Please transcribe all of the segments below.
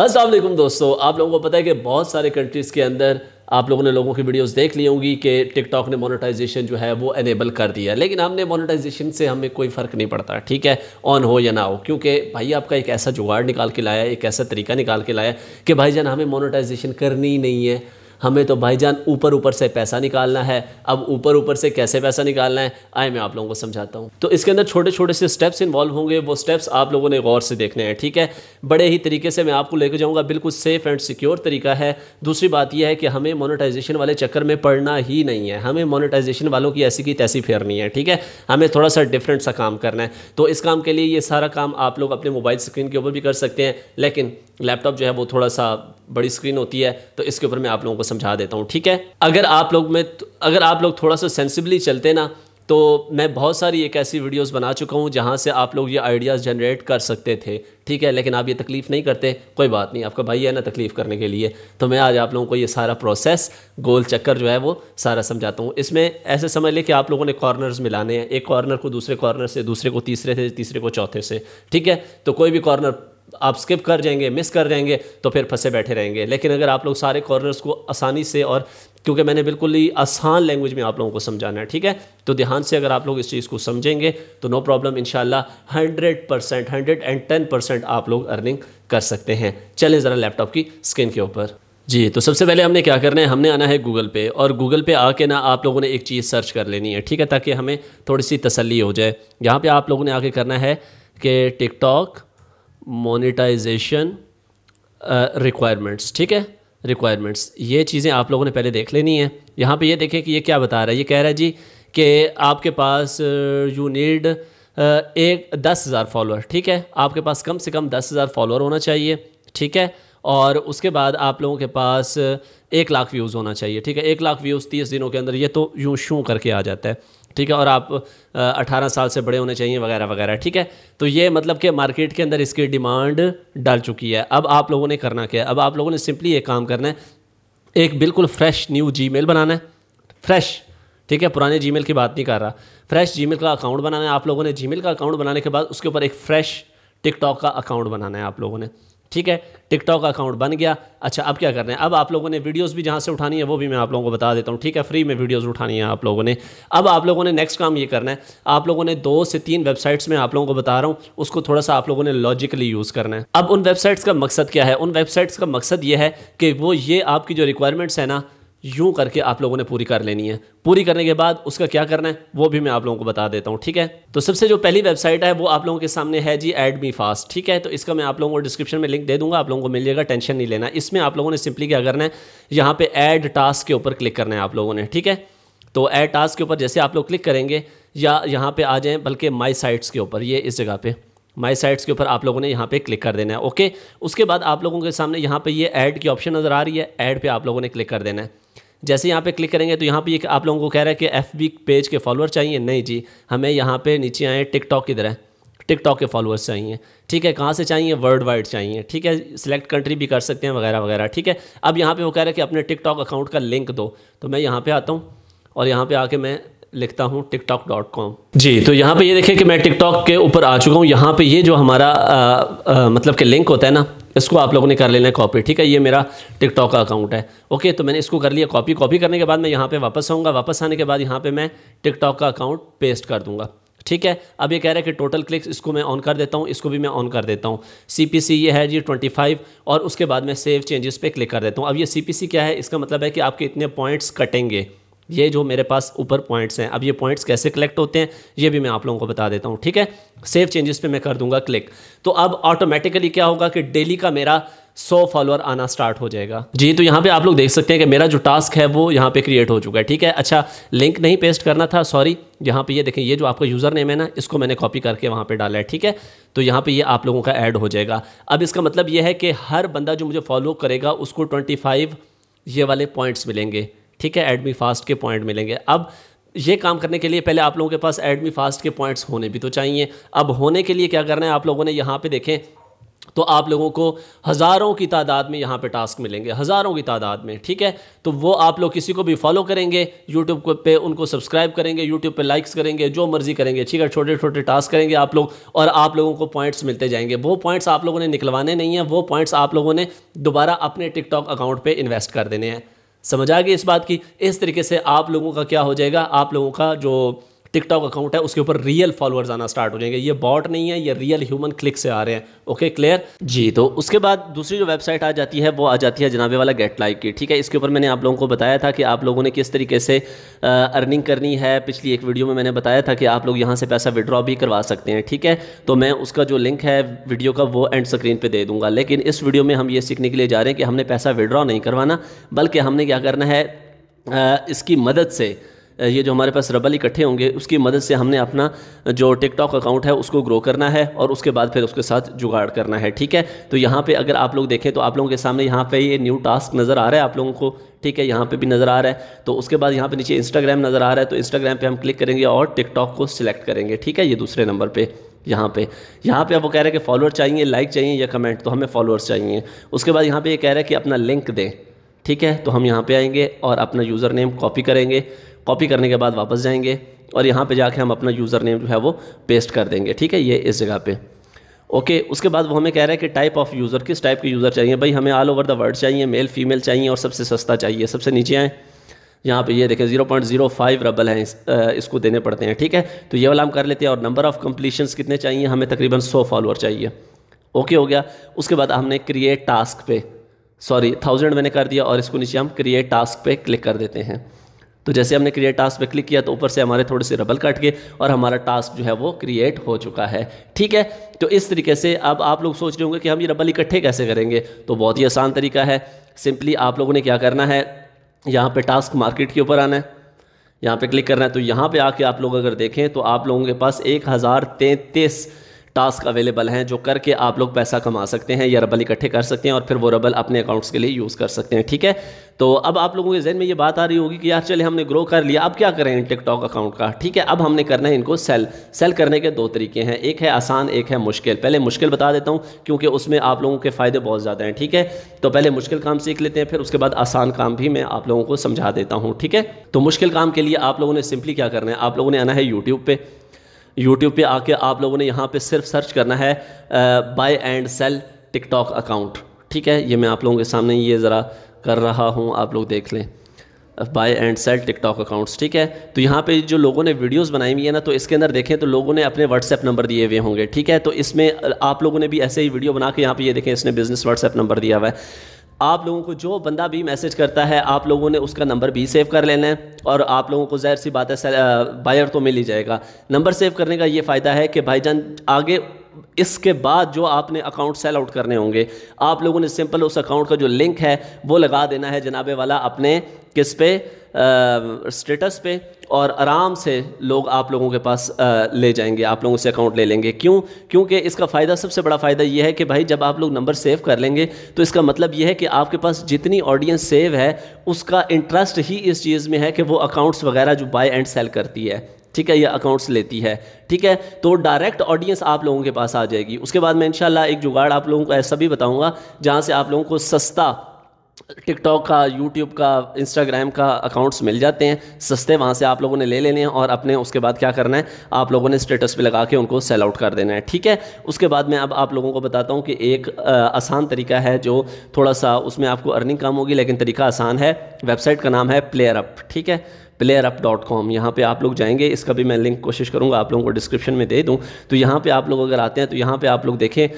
असलम दोस्तों आप लोगों को पता है कि बहुत सारे कंट्रीज़ के अंदर आप लोगों ने लोगों की वीडियोस देख ली होंगी कि टिकटॉक ने मोनेटाइजेशन जो है वो एनेबल कर दिया लेकिन हमने मोनेटाइजेशन से हमें कोई फ़र्क नहीं पड़ता ठीक है ऑन हो या ना हो क्योंकि भाई आपका एक ऐसा जुगाड़ निकाल के लाया एक ऐसा तरीका निकाल के लाया कि भाई जान हमें मोनोटाइजेशन करनी ही नहीं है हमें तो भाईजान ऊपर ऊपर से पैसा निकालना है अब ऊपर ऊपर से कैसे पैसा निकालना है आए मैं आप लोगों को समझाता हूँ तो इसके अंदर छोटे छोटे से स्टेप्स इन्वॉल्व होंगे वो स्टेप्स आप लोगों ने गौर से देखने हैं ठीक है बड़े ही तरीके से मैं आपको लेकर जाऊँगा बिल्कुल सेफ़ एंड सिक्योर तरीका है दूसरी बात यह है कि हमें मोनिटाइजेशन वाले चक्कर में पड़ना ही नहीं है हमें मोनिटाइजेशन वालों की ऐसी की तैसी फेरनी है ठीक है हमें थोड़ा सा डिफरेंट सा काम करना है तो इस काम के लिए ये सारा काम आप लोग अपने मोबाइल स्क्रीन के ऊपर भी कर सकते हैं लेकिन लैपटॉप जो है वो थोड़ा सा बड़ी स्क्रीन होती है तो इसके ऊपर मैं आप लोगों को समझा देता हूँ ठीक है अगर आप लोग में तो, अगर आप लोग थोड़ा सा सेंसिबली चलते ना तो मैं बहुत सारी एक ऐसी वीडियोस बना चुका हूँ जहाँ से आप लोग ये आइडियाज़ जनरेट कर सकते थे ठीक है लेकिन आप ये तकलीफ़ नहीं करते कोई बात नहीं आपका भाई है ना तकलीफ़ करने के लिए तो मैं आज आप लोगों को ये सारा प्रोसेस गोल चक्कर जो है वो सारा समझाता हूँ इसमें ऐसे समझ लें कि आप लोगों ने कॉर्नर्स मिलाने हैं एक कॉर्नर को दूसरे कॉर्नर से दूसरे को तीसरे से तीसरे को चौथे से ठीक है तो कोई भी कॉर्नर आप स्किप कर जाएंगे मिस कर जाएंगे तो फिर फंसे बैठे रहेंगे लेकिन अगर आप लोग सारे कॉर्नर्स को आसानी से और क्योंकि मैंने बिल्कुल ही आसान लैंग्वेज में आप लोगों को समझाना है ठीक है तो ध्यान से अगर आप लोग इस चीज़ को समझेंगे तो नो प्रॉब्लम इन शाला hundred percent hundred and ten percent आप लोग अर्निंग कर सकते हैं चलें ज़रा लैपटॉप की स्क्रीन के ऊपर जी तो सबसे पहले हमने क्या करना है हमने आना है गूगल पे और गूगल पे आके ना आप लोगों ने एक चीज़ सर्च कर लेनी है ठीक है ताकि हमें थोड़ी सी तसल्ली हो जाए यहाँ पर आप लोगों ने आके करना है कि टिकटॉक मोनिटाइजेशन रिक्वायरमेंट्स uh, ठीक है रिक्वायरमेंट्स ये चीज़ें आप लोगों ने पहले देख लेनी है यहाँ पे ये देखें कि ये क्या बता रहा है ये कह रहा है जी कि आपके पास यू uh, नीड uh, एक दस हज़ार फॉलोअर ठीक है आपके पास कम से कम दस हज़ार फॉलोअर होना चाहिए ठीक है और उसके बाद आप लोगों के पास एक लाख व्यूज़ होना चाहिए ठीक है एक लाख व्यूज़ तीस दिनों के अंदर ये तो यूँ शूँ करके आ जाता है ठीक है और आप अठारह साल से बड़े होने चाहिए वगैरह वगैरह ठीक है तो ये मतलब कि मार्केट के अंदर इसकी डिमांड डाल चुकी है अब आप लोगों ने करना क्या है अब आप लोगों ने सिंपली ये काम करना है एक बिल्कुल फ्रेश न्यू जी बनाना है फ्रेश ठीक है पुराने जी की बात नहीं कर रहा फ्रेश जी का अकाउंट बनाना है आप लोगों ने जी का अकाउंट बनाने के बाद उसके ऊपर एक फ्रेश टिकटॉक का अकाउंट बनाना है आप लोगों ने ठीक है टिकटॉक अकाउंट बन गया अच्छा अब क्या करना है अब आप लोगों ने वीडियोस भी जहाँ से उठानी है वो भी मैं आप लोगों को बता देता हूँ ठीक है फ्री में वीडियोस उठानी है आप लोगों ने अब आप लोगों ने नेक्स्ट काम ये करना है आप लोगों ने दो से तीन वेबसाइट्स में आप लोगों को बता रहा हूँ उसको थोड़ा सा आप लोगों ने लॉजिकली यूज़ करना है अब उन वेबसाइट्स का मकसद क्या है उन वेबसाइट्स का मकसद ये है कि वो ये आपकी जो रिक्वायरमेंट्स है ना यूं करके आप लोगों ने पूरी कर लेनी है पूरी करने के बाद उसका क्या करना है वो भी मैं आप लोगों को बता देता हूं ठीक है तो सबसे जो पहली वेबसाइट है वो आप लोगों के सामने है जी एड मी फास्ट ठीक है तो इसका मैं आप लोगों को डिस्क्रिप्शन में लिंक दे दूंगा आप लोगों को मिल जाएगा टेंशन नहीं लेना इसमें आप लोगों ने सिंपली क्या करना है यहाँ पे एड टास्क के ऊपर क्लिक करना है आप लोगों ने ठीक है तो एड टास्क के ऊपर जैसे आप लोग क्लिक करेंगे या यहाँ पे आ जाएँ बल्कि माई साइट्स के ऊपर ये इस जगह पे माई साइट्स के ऊपर आप लोगों ने यहाँ पे क्लिक कर देना है ओके उसके बाद आप लोगों के सामने यहाँ पे ये ऐड की ऑप्शन नज़र आ रही है ऐड पे आप लोगों ने क्लिक कर देना है जैसे यहाँ पे क्लिक करेंगे तो यहाँ पे आप लोगों को कह रहा है कि एफ पेज के फॉलोअर चाहिए नहीं जी हमें यहाँ पे नीचे आए टिकटॉक की तरह टिकटॉक के फॉलोअर्स चाहिए ठीक है कहाँ से चाहिए वर्ल्ड वाइड चाहिए ठीक है सिलेक्ट कंट्री भी कर सकते हैं वगैरह वगैरह ठीक है अब यहाँ पे वो कह रहा है कि अपने टिकटॉक अकाउंट का लिंक दो तो मैं यहाँ पे आता हूँ और यहाँ पे आके मैं लिखता हूँ टिकटॉक डॉट कॉम जी तो यहाँ पे ये देखें कि मैं टिकटॉक के ऊपर आ चुका हूँ यहाँ पे ये जो हमारा आ, आ, मतलब कि लिंक होता है ना इसको आप लोगों ने कर लेना है कॉपी ठीक है ये मेरा टिकटॉक का अकाउंट है ओके तो मैंने इसको कर लिया कॉपी कॉपी करने के बाद मैं यहाँ पर वापस आऊँगा वापस आने के बाद यहाँ पर मैं टिकटॉक का अकाउंट पेस्ट कर दूँगा ठीक है अब ये कह रहा है कि टोटल क्लिक्स इसको मैं ऑन कर देता हूँ इसको भी मैं ऑन कर देता हूँ सी ये है जी 25 और उसके बाद मैं सेव चेंजेस पे क्लिक कर देता हूँ अब ये सी क्या है इसका मतलब है कि आपके इतने पॉइंट्स कटेंगे ये जो मेरे पास ऊपर पॉइंट्स हैं अब ये पॉइंट्स कैसे कलेक्ट होते हैं ये भी मैं आप लोगों को बता देता हूँ ठीक है सेव चेंजेस पे मैं कर दूंगा क्लिक तो अब ऑटोमेटिकली क्या होगा कि डेली का मेरा सौ फॉलोअर आना स्टार्ट हो जाएगा जी तो यहाँ पे आप लोग देख सकते हैं कि मेरा जो टास्क है वो यहाँ पे क्रिएट हो चुका है ठीक है अच्छा लिंक नहीं पेस्ट करना था सॉरी यहाँ पे ये देखें ये जो आपका यूज़र नेम है ना इसको मैंने कॉपी करके वहाँ पे डाला है ठीक है तो यहाँ पे ये आप लोगों का ऐड हो जाएगा अब इसका मतलब ये है कि हर बंदा जो मुझे फॉलो करेगा उसको ट्वेंटी ये वाले पॉइंट्स मिलेंगे ठीक है एडमी फास्ट के पॉइंट मिलेंगे अब ये काम करने के लिए पहले आप लोगों के पास एडमी फास्ट के पॉइंट्स होने भी तो चाहिए अब होने के लिए क्या करना है आप लोगों ने यहाँ पे देखें तो आप लोगों को हज़ारों की तादाद में यहाँ पे टास्क मिलेंगे हज़ारों की तादाद में ठीक है तो वो आप लोग किसी को भी फॉलो करेंगे यूट्यूब पे उनको सब्सक्राइब करेंगे यूट्यूब पे लाइक्स करेंगे जो मर्ज़ी करेंगे ठीक है छोटे छोटे टास्क करेंगे आप लोग और आप लोगों को पॉइंट्स मिलते जाएंगे वो पॉइंट्स आप लोगों ने निकलवाने नहीं हैं वो पॉइंट्स आप लोगों ने दोबारा अपने टिकटॉक अकाउंट पर इन्वेस्ट कर देने हैं समझ आ गई इस बात की इस तरीके से आप लोगों का क्या हो जाएगा आप लोगों का जो टिकटॉक अकाउंट है उसके ऊपर रियल फॉलोअर्स आना स्टार्ट हो जाएंगे ये बॉट नहीं है ये रियल ह्यूमन क्लिक से आ रहे हैं ओके क्लियर जी तो उसके बाद दूसरी जो वेबसाइट आ जाती है वो आ जाती है जनाबे वाला गेट लाइक की ठीक है इसके ऊपर मैंने आप लोगों को बताया था कि आप लोगों ने किस तरीके से आ, अर्निंग करनी है पिछली एक वीडियो में मैंने बताया था कि आप लोग यहाँ से पैसा विड्रॉ भी करवा सकते हैं ठीक है तो मैं उसका जो लिंक है वीडियो का वो एंड स्क्रीन पर दे दूंगा लेकिन इस वीडियो में हम ये सीखने के लिए जा रहे हैं कि हमने पैसा विड्रॉ नहीं करवाना बल्कि हमने क्या करना है इसकी मदद से ये जो हमारे पास रबल इकट्ठे होंगे उसकी मदद से हमने अपना जो टिकटॉक अकाउंट है उसको ग्रो करना है और उसके बाद फिर उसके साथ जुगाड़ करना है ठीक है तो यहाँ पे अगर आप लोग देखें तो आप लोगों के सामने यहाँ पे ये न्यू टास्क नज़र आ रहा है आप लोगों को ठीक है यहाँ पे भी नज़र आ रहा है तो उसके बाद यहाँ पे नीचे इंस्टाग्राम नज़र आ रहा है तो इंस्टाग्राम पे हम क्लिक करेंगे और टिकटॉक को सिलेक्ट करेंगे ठीक है ये दूसरे नंबर पे यहाँ पे यहाँ पे आप वो कह रहे हैं कि फॉलोअर चाहिए लाइक चाहिए या कमेंट तो हमें फॉलोअर्स चाहिए उसके बाद यहाँ पे ये यह कह रहा है कि अपना लिंक दें ठीक है तो हम यहाँ पे आएंगे और अपना यूज़र नेम कॉपी करेंगे कॉपी करने के बाद वापस जाएंगे और यहाँ पे जाके हम अपना यूज़र नेम जो है वो पेस्ट कर देंगे ठीक है ये इस जगह पे ओके उसके बाद वो हमें कह रहा है कि टाइप ऑफ यूज़र किस टाइप के यूज़र चाहिए भाई हमें ऑल ओवर द वर्ल्ड चाहिए मेल फीमेल चाहिए और सबसे सस्ता चाहिए सबसे नीचे आएँ यहाँ पे ये देखें 0.05 रबल हैं इस, इसको देने पड़ते हैं ठीक है तो ये वाला हम कर लेते हैं और नंबर ऑफ़ कम्प्लीशन कितने चाहिए हमें तकरीबन 100 फॉलोअर चाहिए ओके हो गया उसके बाद हमने क्रिएट टास्क पे सॉरी थाउजेंड मैंने कर दिया और इसको नीचे हम क्रिएट टास्क पे क्लिक कर देते हैं तो जैसे हमने क्रिएट टास्क पे क्लिक किया तो ऊपर से हमारे थोड़े से रबल कट गए और हमारा टास्क जो है वो क्रिएट हो चुका है ठीक है तो इस तरीके से अब आप लोग सोच रहे होंगे कि हम ये रबल इकट्ठे कैसे करेंगे तो बहुत ही आसान तरीका है सिंपली आप लोगों ने क्या करना है यहाँ पर टास्क मार्केट के ऊपर आना है यहाँ पे क्लिक करना है तो यहाँ पर आके आप लोग अगर देखें तो आप लोगों के पास एक हज़ार तैंतीस टास्क अवेलेबल हैं जो करके आप लोग पैसा कमा सकते हैं या रबल इकट्ठे कर सकते हैं और फिर वो रबल अपने अकाउंट्स के लिए यूज़ कर सकते हैं ठीक है तो अब आप लोगों के जहन में ये बात आ रही होगी कि यार चले हमने ग्रो कर लिया अब क्या करें टिकटॉक अकाउंट का ठीक है अब हमने करना है इनको सेल सेल करने के दो तरीके हैं एक है आसान एक है मुश्किल पहले मुश्किल बता देता हूँ क्योंकि उसमें आप लोगों के फ़ायदे बहुत ज़्यादा हैं ठीक है तो पहले मुश्किल काम सीख लेते हैं फिर उसके बाद आसान काम भी मैं आप लोगों को समझा देता हूँ ठीक है तो मुश्किल काम के लिए आप लोगों ने सिंपली क्या करना है आप लोगों ने आना है यूट्यूब पर यूट्यूब पे आके आप लोगों ने यहाँ पे सिर्फ सर्च करना है buy and sell TikTok account ठीक है ये मैं आप लोगों के सामने ये ज़रा कर रहा हूँ आप लोग देख लें buy and sell TikTok accounts ठीक है तो यहाँ पे जो लोगों ने वीडियोस बनाई हुई है ना तो इसके अंदर देखें तो लोगों ने अपने व्हाट्सएप नंबर दिए हुए होंगे ठीक है तो इसमें आप लोगों ने भी ऐसे ही वीडियो बना के यहाँ पे ये देखें इसने बिज़नेस व्हाट्सएप नंबर दिया हुआ है आप लोगों को जो बंदा भी मैसेज करता है आप लोगों ने उसका नंबर भी सेव कर लेना है और आप लोगों को ज़ाहिर सी बात है बायर तो मिल ही जाएगा नंबर सेव करने का ये फ़ायदा है कि भाईजान आगे इसके बाद जो आपने अकाउंट सेल आउट करने होंगे आप लोगों ने सिंपल उस अकाउंट का जो लिंक है वो लगा देना है जनाबे वाला अपने किस पे स्टेटस पे और आराम से लोग आप लोगों के पास आ, ले जाएंगे आप लोगों से अकाउंट ले लेंगे क्यों क्योंकि इसका फ़ायदा सबसे बड़ा फ़ायदा यह है कि भाई जब आप लोग नंबर सेव कर लेंगे तो इसका मतलब यह है कि आपके पास जितनी ऑडियंस सेव है उसका इंटरेस्ट ही इस चीज़ में है कि वो अकाउंट्स वगैरह जो बाय एंड सेल करती है ठीक है ये अकाउंट्स लेती है ठीक है तो डायरेक्ट ऑडियंस आप लोगों के पास आ जाएगी उसके बाद मैं इंशाल्लाह एक जुगाड़ आप लोगों को ऐसा भी बताऊंगा जहाँ से आप लोगों को सस्ता टिकटॉक का यूट्यूब का इंस्टाग्राम का अकाउंट्स मिल जाते हैं सस्ते वहाँ से आप लोगों ने ले लेने हैं और अपने उसके बाद क्या करना है आप लोगों ने स्टेटस पे लगा के उनको सेल आउट कर देना है ठीक है उसके बाद मैं अब आप लोगों को बताता हूँ कि एक आ, आसान तरीका है जो थोड़ा सा उसमें आपको अर्निंग कम होगी लेकिन तरीका आसान है वेबसाइट का नाम है प्लेयर अप ठीक है प्लेयर अप डॉट कॉम यहाँ पर आप लोग जाएंगे इसका भी मैं लिंक कोशिश करूँगा आप लोगों को डिस्क्रिप्शन में दे दूँ तो यहाँ पर आप लोग अगर आते हैं तो यहाँ पर आप लोग देखें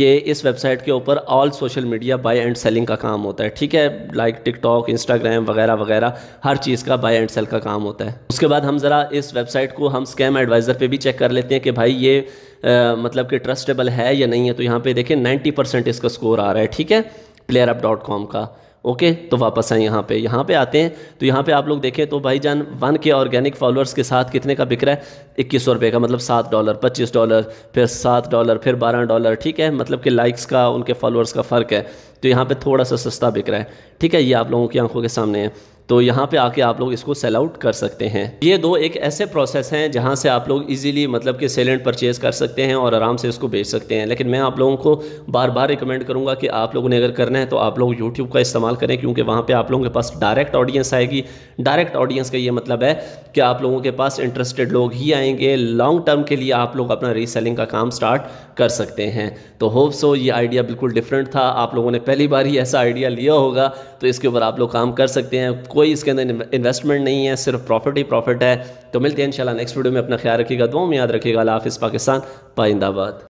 ये इस वेबसाइट के ऊपर all social media buy and selling का काम होता है ठीक है लाइक टिकटॉक इंस्टाग्राम वगैरह वगैरह हर चीज़ का बाय एंड सेल का काम होता है उसके बाद हम ज़रा इस वेबसाइट को हम स्कैम एडवाइज़र पर भी चेक कर लेते हैं कि भाई ये आ, मतलब कि ट्रस्टेबल है या नहीं है तो यहाँ पर देखें नाइन्टी परसेंट इसका स्कोर आ रहा है ठीक है प्लेयर अप डॉट कॉम का ओके तो वापस आए यहाँ पे यहाँ पे आते हैं तो यहाँ पे आप लोग देखें तो भाई जान वन के ऑर्गेनिक फॉलोअर्स के साथ कितने का बिक रहा है इक्कीस सौ रुपये का मतलब सात डॉलर पच्चीस डॉलर फिर सात डॉलर फिर बारह डॉलर ठीक है मतलब कि लाइक्स का उनके फॉलोअर्स का फ़र्क है तो यहाँ पर थोड़ा सा सस्ता बिक रहा है ठीक है ये आप लोगों की आंखों के सामने है तो यहाँ पे आके आप लोग इसको सेल आउट कर सकते हैं ये दो एक ऐसे प्रोसेस हैं जहाँ से आप लोग इजीली मतलब कि सेल एंड परचेज़ कर सकते हैं और आराम से इसको बेच सकते हैं लेकिन मैं आप लोगों को बार बार रिकमेंड करूँगा कि आप लोगों ने अगर करना है तो आप लोग यूट्यूब का इस्तेमाल करें क्योंकि वहाँ पर आप लोगों के पास डायरेक्ट ऑडियंस आएगी डायरेक्ट ऑडियंस का ये मतलब है कि आप लोगों के पास इंटरेस्टेड लोग ही आएंगे लॉन्ग टर्म के लिए आप लोग अपना रीसेलिंग का काम स्टार्ट कर सकते हैं तो होप सो ये आइडिया बिल्कुल डिफरेंट था आप लोगों ने पहली बार ही ऐसा आइडिया लिया होगा तो इसके ऊपर आप लोग काम कर सकते हैं कोई इसके अंदर इन्वेस्टमेंट नहीं है सिर्फ प्रॉफिट ही प्रॉफिट है तो मिलते हैं इंशाल्लाह नेक्स्ट वीडियो में अपना ख्याल रखिएगा दुआ में याद रखिएगा हाफिज़ पाकिस्तान पाइंदाबाद